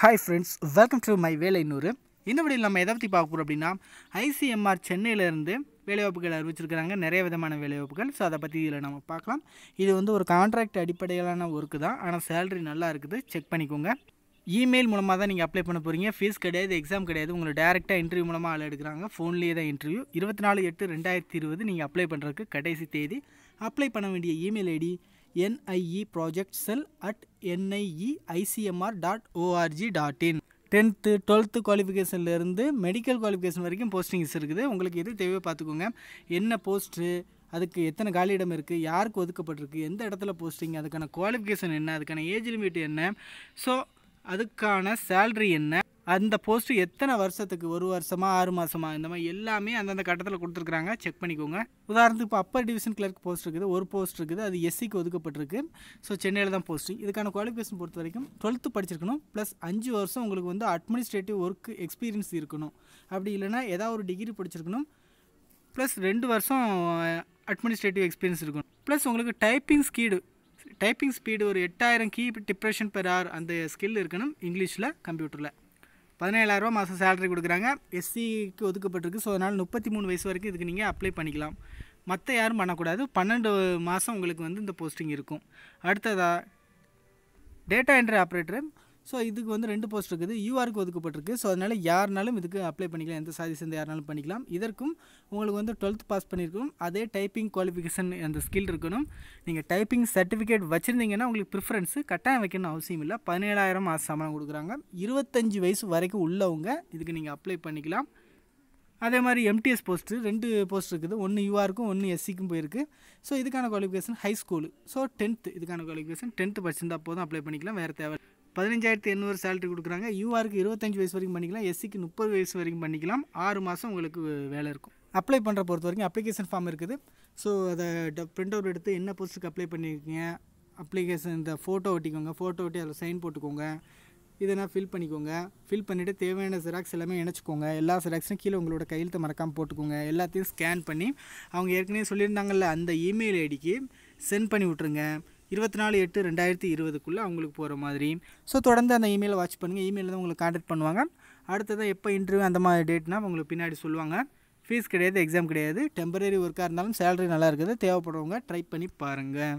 hi friends welcome to my வேலைநூறு இந்த வழியில் நம்ம எதை பற்றி பார்க்க போகிறோம் அப்படின்னா ஐசிஎம்ஆர் சென்னையிலேருந்து வேலைவாய்ப்புகள் அறிவிச்சிருக்கிறாங்க நிறைய விதமான வேலைவாய்ப்புகள் ஸோ அதை பற்றி இதில் நம்ம பார்க்கலாம் இது வந்து ஒரு கான்ட்ராக்ட் அடிப்படையிலான ஒர்க்கு தான் ஆனால் சேலரி நல்லா இருக்குது செக் பண்ணிக்கோங்க இமெயில் மூலமாக தான் நீங்கள் அப்ளை பண்ண போகிறீங்க ஃபீஸ் கிடையாது எக்ஸாம் கிடையாது உங்களை டேரெக்டாக இன்டர்வியூ மூலமாக ஆள் எடுக்கிறாங்க ஃபோன்லேயே தான் இன்டர்வியூ இருபத்தி நாலு எட்டு ரெண்டாயிரத்தி இருபது நீங்கள் அப்ளை பண்ணுறதுக்கு கடைசி தேதி அப்ளை பண்ண வேண்டிய email ID NIE NIE project cell at ICMR dot org dot in tenth twelfth குவாலிஃபிகேஷன்லேருந்து மெடிக்கல் குவாலிஃபிகேஷன் வரைக்கும் போஸ்டிங்ஸ் இருக்குது உங்களுக்கு எது தேவையோ பார்த்துக்கோங்க என்ன போஸ்ட்டு அதுக்கு எத்தனை காலியிடம் இருக்குது யாருக்கு ஒதுக்கப்பட்டிருக்கு எந்த இடத்துல போஸ்டிங் அதுக்கான குவாலிஃபிகேஷன் என்ன அதுக்கான ஏஜ் லிமிட் என்ன ஸோ அதுக்கான சேல்ரி என்ன அந்த போஸ்ட்டு எத்தனை வருஷத்துக்கு ஒரு வருஷமா ஆறு மாசமா இந்த மாதிரி எல்லாமே அந்தந்த கட்டத்தில் கொடுத்துருக்குறாங்க செக் பண்ணிக்கோங்க உதாரணத்துக்கு இப்போ அப்பர் டிவிஷன் கிளர்க் போஸ்ட் இருக்குது ஒரு போஸ்ட் இருக்குது அது எஸ்சிக்கு ஒதுக்கப்பட்டிருக்கு ஸோ சென்னையில் தான் போஸ்ட்டிங் இதுக்கான குவாலிஃபிகேஷன் பொறுத்த வரைக்கும் டுவெல்த்து படிச்சிருக்கணும் ப்ளஸ் அஞ்சு வருஷம் உங்களுக்கு வந்து அட்மினிஸ்ட்ரேட்டிவ் ஒர்க் எக்ஸ்பீரியன்ஸ் இருக்கணும் அப்படி இல்லைனா ஏதாவது ஒரு டிகிரி படிச்சிருக்கணும் ப்ளஸ் ரெண்டு வருஷம் அட்மினிஸ்ட்ரேட்டிவ் எக்ஸ்பீரியன்ஸ் இருக்கணும் ப்ளஸ் உங்களுக்கு டைப்பிங் ஸ்கீடு டைப்பிங் ஸ்பீடு ஒரு எட்டாயிரம் கீ டிப்ரெஷன் பெர் ஆர் அந்த ஸ்கில் இருக்கணும் இங்கிலீஷில் கம்ப்யூட்டரில் பதினேழாயிரரூவா மாதம் சேலரி கொடுக்குறாங்க எஸ்சிக்கு ஒதுக்கப்பட்டிருக்கு ஸோ அதனால் முப்பத்தி மூணு வயசு வரைக்கும் இதுக்கு நீங்கள் அப்ளை பண்ணிக்கலாம் மற்ற யாரும் பண்ணக்கூடாது பன்னெண்டு மாதம் உங்களுக்கு வந்து இந்த போஸ்டிங் இருக்கும் அடுத்ததாக டேட்டா என்ட்ரி ஆப்ரேட்டர் ஸோ இதுக்கு வந்து ரெண்டு போஸ்ட் இருக்குது யூஆருக்கு ஒதுக்கப்பட்டிருக்கு ஸோ அதனால் யாருனாலும் இதுக்கு அப்ளை பண்ணிக்கலாம் எந்த சாதி சேர்ந்த யாருனாலும் பண்ணிக்கலாம் இதற்கும் உங்களுக்கு வந்து டுவெல்த் பாஸ் பண்ணியிருக்கணும் அதே டைப்பிங் குவாலிஃபிகேஷன் அந்த ஸ்கில் இருக்கணும் நீங்கள் டைப்பிங் சர்டிஃபிகேட் வச்சுருந்தீங்கன்னா உங்களுக்கு ப்ரிஃபரன்ஸு கட்டாயம் வைக்கணும் அவசியம் இல்லை பதினேழாயிரம் மாதம் சம்பளம் கொடுக்குறாங்க இருபத்தஞ்சி வயசு வரைக்கும் உள்ளவங்க இதுக்கு நீங்கள் அப்ளை பண்ணிக்கலாம் அதே மாதிரி எம்டிஎஸ் போஸ்ட்டு ரெண்டு போஸ்ட் இருக்குது ஒன்று யூஆருக்கும் ஒன்று எஸ்சிக்கும் போயிருக்கு ஸோ இதுக்கான qualification high school so tenth இதுக்கான குவாலிஃபிகேஷன் டென்த்து படிச்சிருந்தால் போதும் அப்ளை பண்ணிக்கலாம் வேறு தேவை பதினஞ்சாயிரத்து எண்ணூறு சேலரி கொடுக்குறாங்க யூஆருக்கு இருபத்தஞ்சி வயசு வரைக்கும் பண்ணிக்கலாம் எஸ்சிக்கு முப்பது வயசு வரைக்கும் பண்ணிக்கலாம் ஆறு மாதம் உங்களுக்கு வேலை இருக்கும் அப்ளை பண்ணுற பொறுத்த வரைக்கும் அப்ளிகேஷன் ஃபார்ம் இருக்குது ஸோ அதை பிரிண்ட் அவுட் எடுத்து என்ன போஸ்ட்டுக்கு அப்ளை பண்ணியிருக்கீங்க அப்ளிகேஷன் இந்த ஃபோட்டோ ஒட்டிக்கோங்க ஃபோட்டோ ஒட்டி அதில் சைன் போட்டுக்கோங்க இதெல்லாம் ஃபில் பண்ணிக்கோங்க ஃபில் பண்ணிவிட்டு தேவையான ஜெராக்ஸ் எல்லாமே இணைச்சிக்கோங்க எல்லா ஜெராக்ஸும் கீழே உங்களோட கையெழுத்து மறக்காமல் போட்டுக்கோங்க எல்லாத்தையும் ஸ்கேன் பண்ணி அவங்க ஏற்கனவே சொல்லியிருந்தாங்கல்ல அந்த இமெயில் ஐடிக்கு சென்ட் பண்ணி விட்ருங்க இருபத்தி நாலு எட்டு ரெண்டாயிரத்தி இருபதுக்குள்ளே அவங்களுக்கு போகிற மாதிரி ஸோ தொடர்ந்து அந்த இமெயிலை வாட்ச் பண்ணுங்கள் இமெயிலில் தான் உங்களுக்கு காண்டாக்ட் பண்ணுவாங்க அடுத்ததான் எப்போ இன்டர்வியூ அந்த மாதிரி டேட்னா உங்களுக்கு பின்னாடி சொல்லுவாங்க ஃபீஸ் கிடையாது எக்ஸாம் கிடையாது டெம்பரரி ஒர்க்காக இருந்தாலும் சேலரி நல்லா இருக்குது தேவைப்படுறவங்க ட்ரை பண்ணி பாருங்கள்